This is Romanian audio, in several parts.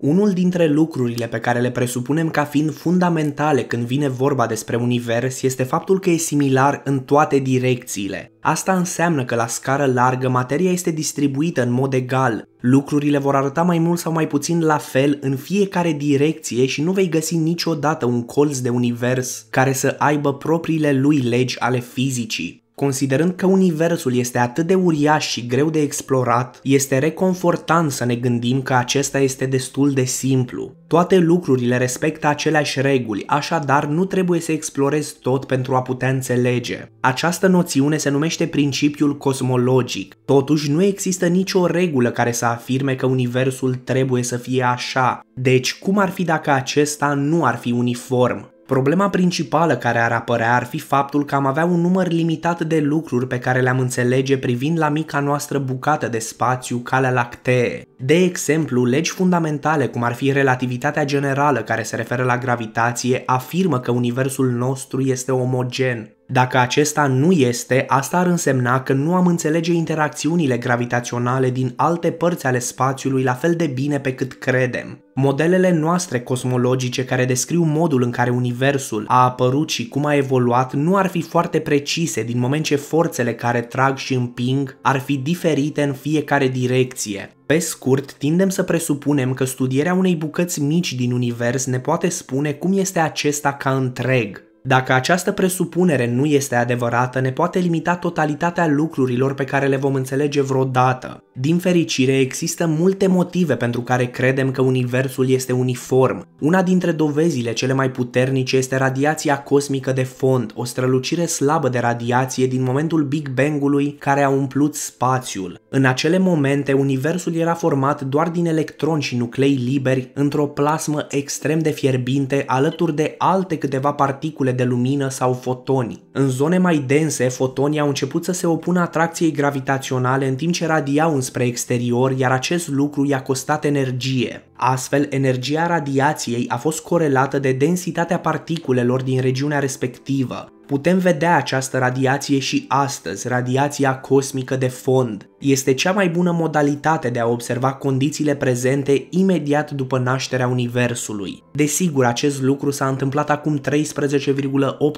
Unul dintre lucrurile pe care le presupunem ca fiind fundamentale când vine vorba despre univers este faptul că e similar în toate direcțiile. Asta înseamnă că la scară largă materia este distribuită în mod egal. Lucrurile vor arăta mai mult sau mai puțin la fel în fiecare direcție și nu vei găsi niciodată un colț de univers care să aibă propriile lui legi ale fizicii. Considerând că universul este atât de uriaș și greu de explorat, este reconfortant să ne gândim că acesta este destul de simplu. Toate lucrurile respectă aceleași reguli, așadar nu trebuie să explorezi tot pentru a putea înțelege. Această noțiune se numește principiul cosmologic. Totuși, nu există nicio regulă care să afirme că universul trebuie să fie așa. Deci, cum ar fi dacă acesta nu ar fi uniform? Problema principală care ar apărea ar fi faptul că am avea un număr limitat de lucruri pe care le-am înțelege privind la mica noastră bucată de spațiu, calea lactee. De exemplu, legi fundamentale cum ar fi relativitatea generală care se referă la gravitație afirmă că universul nostru este omogen. Dacă acesta nu este, asta ar însemna că nu am înțelege interacțiunile gravitaționale din alte părți ale spațiului la fel de bine pe cât credem. Modelele noastre cosmologice care descriu modul în care universul a apărut și cum a evoluat nu ar fi foarte precise din moment ce forțele care trag și împing ar fi diferite în fiecare direcție, pe scurt, tindem să presupunem că studierea unei bucăți mici din univers ne poate spune cum este acesta ca întreg, dacă această presupunere nu este adevărată, ne poate limita totalitatea lucrurilor pe care le vom înțelege vreodată. Din fericire, există multe motive pentru care credem că Universul este uniform. Una dintre dovezile cele mai puternice este radiația cosmică de fond, o strălucire slabă de radiație din momentul Big Bang-ului care a umplut spațiul. În acele momente, Universul era format doar din electroni și nuclei liberi într-o plasmă extrem de fierbinte alături de alte câteva particule de lumină sau fotoni. În zone mai dense, fotonii au început să se opună atracției gravitaționale în timp ce radiau înspre exterior, iar acest lucru i-a costat energie. Astfel, energia radiației a fost corelată de densitatea particulelor din regiunea respectivă, Putem vedea această radiație și astăzi, radiația cosmică de fond. Este cea mai bună modalitate de a observa condițiile prezente imediat după nașterea Universului. Desigur, acest lucru s-a întâmplat acum 13,8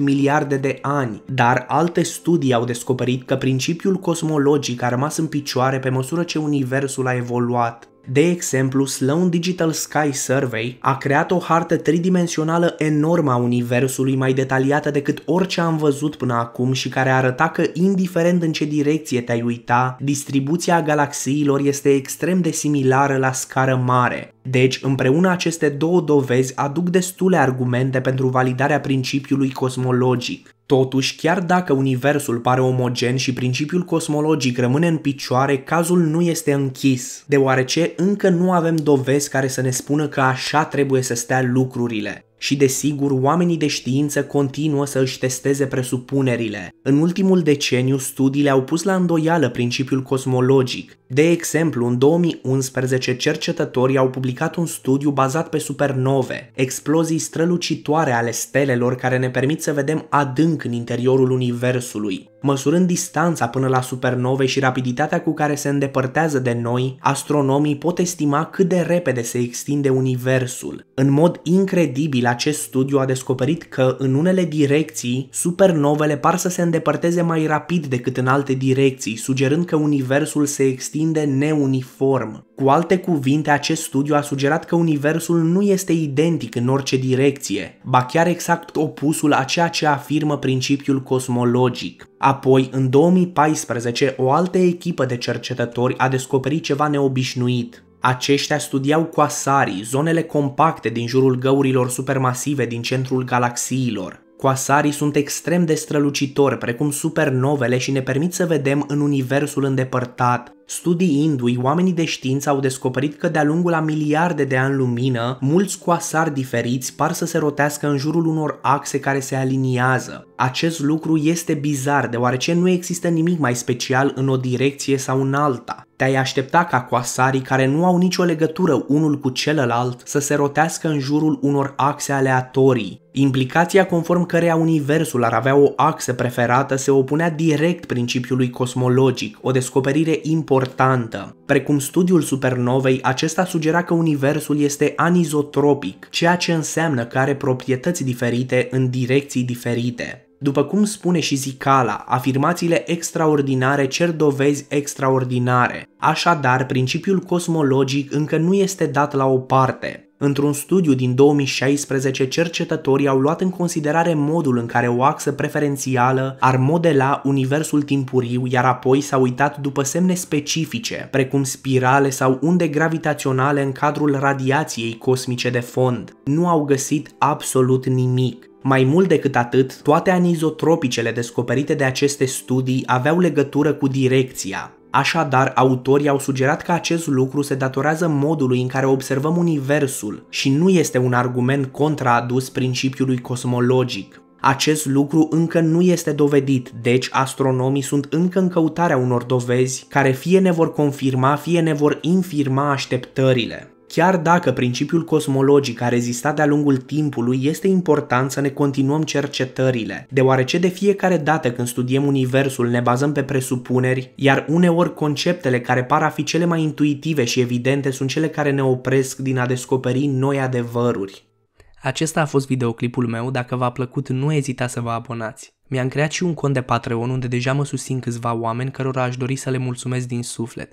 miliarde de ani, dar alte studii au descoperit că principiul cosmologic a rămas în picioare pe măsură ce Universul a evoluat. De exemplu, Sloan Digital Sky Survey a creat o hartă tridimensională enormă a universului mai detaliată decât orice am văzut până acum și care arăta că, indiferent în ce direcție te-ai uita, distribuția galaxiilor este extrem de similară la scară mare, deci, împreună aceste două dovezi aduc destule argumente pentru validarea principiului cosmologic. Totuși, chiar dacă universul pare omogen și principiul cosmologic rămâne în picioare, cazul nu este închis, deoarece încă nu avem dovezi care să ne spună că așa trebuie să stea lucrurile. Și desigur, oamenii de știință continuă să își testeze presupunerile. În ultimul deceniu, studiile au pus la îndoială principiul cosmologic. De exemplu, în 2011, cercetătorii au publicat un studiu bazat pe supernove, explozii strălucitoare ale stelelor care ne permit să vedem adânc în interiorul Universului. Măsurând distanța până la supernove și rapiditatea cu care se îndepărtează de noi, astronomii pot estima cât de repede se extinde Universul. În mod incredibil, acest studiu a descoperit că, în unele direcții, supernovele par să se îndepărteze mai rapid decât în alte direcții, sugerând că Universul se extinde neuniform. Cu alte cuvinte, acest studiu a sugerat că Universul nu este identic în orice direcție, ba chiar exact opusul a ceea ce afirmă principiul cosmologic. Apoi, în 2014, o altă echipă de cercetători a descoperit ceva neobișnuit. Aceștia studiau coasarii, zonele compacte din jurul găurilor supermasive din centrul galaxiilor. Coasarii sunt extrem de strălucitori, precum supernovele și ne permit să vedem în universul îndepărtat, Studiindu-i, oamenii de știință au descoperit că de-a lungul a miliarde de ani lumină, mulți coasari diferiți par să se rotească în jurul unor axe care se aliniază. Acest lucru este bizar, deoarece nu există nimic mai special în o direcție sau în alta. Te-ai aștepta ca coasarii care nu au nicio legătură unul cu celălalt să se rotească în jurul unor axe aleatorii. Implicația conform căreia Universul ar avea o axă preferată se opunea direct principiului cosmologic, o descoperire importantă importantă. Precum studiul supernovei, acesta sugera că Universul este anizotropic, ceea ce înseamnă că are proprietăți diferite în direcții diferite. După cum spune și Zicala, afirmațiile extraordinare cer dovezi extraordinare. Așadar, principiul cosmologic încă nu este dat la o parte. Într-un studiu din 2016, cercetătorii au luat în considerare modul în care o axă preferențială ar modela universul timpuriu, iar apoi s-au uitat după semne specifice, precum spirale sau unde gravitaționale în cadrul radiației cosmice de fond. Nu au găsit absolut nimic. Mai mult decât atât, toate anizotropicele descoperite de aceste studii aveau legătură cu direcția. Așadar, autorii au sugerat că acest lucru se datorează modului în care observăm Universul și nu este un argument contraadus principiului cosmologic. Acest lucru încă nu este dovedit, deci astronomii sunt încă în căutarea unor dovezi care fie ne vor confirma, fie ne vor infirma așteptările. Chiar dacă principiul cosmologic a rezistat de-a lungul timpului, este important să ne continuăm cercetările, deoarece de fiecare dată când studiem Universul ne bazăm pe presupuneri, iar uneori conceptele care par a fi cele mai intuitive și evidente sunt cele care ne opresc din a descoperi noi adevăruri. Acesta a fost videoclipul meu, dacă v-a plăcut nu ezita să vă abonați. Mi-am creat și un cont de Patreon unde deja mă susțin câțiva oameni cărora aș dori să le mulțumesc din suflet.